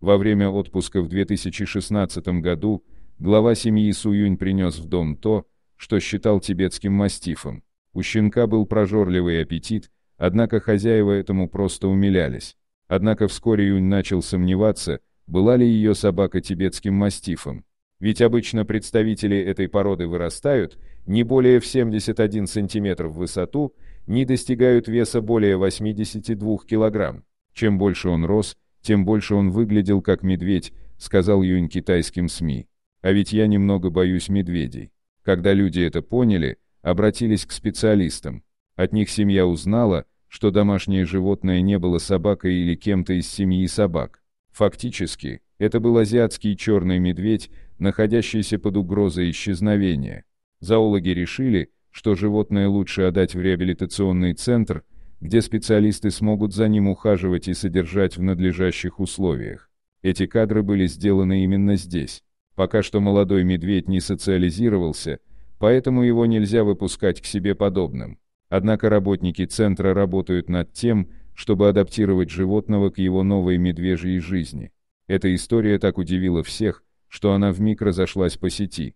Во время отпуска в 2016 году глава семьи Суюнь принес в дом то, что считал тибетским мастифом. У щенка был прожорливый аппетит, однако хозяева этому просто умилялись. Однако вскоре Юнь начал сомневаться, была ли ее собака тибетским мастифом. Ведь обычно представители этой породы вырастают не более в 71 см в высоту, не достигают веса более 82 килограмм. Чем больше он рос, тем больше он выглядел как медведь, сказал Юнь китайским СМИ. А ведь я немного боюсь медведей. Когда люди это поняли, обратились к специалистам. От них семья узнала, что домашнее животное не было собакой или кем-то из семьи собак. Фактически, это был азиатский черный медведь, находящиеся под угрозой исчезновения. Зоологи решили, что животное лучше отдать в реабилитационный центр, где специалисты смогут за ним ухаживать и содержать в надлежащих условиях. Эти кадры были сделаны именно здесь. Пока что молодой медведь не социализировался, поэтому его нельзя выпускать к себе подобным. Однако работники центра работают над тем, чтобы адаптировать животного к его новой медвежьей жизни. Эта история так удивила всех, что она вмиг разошлась по сети.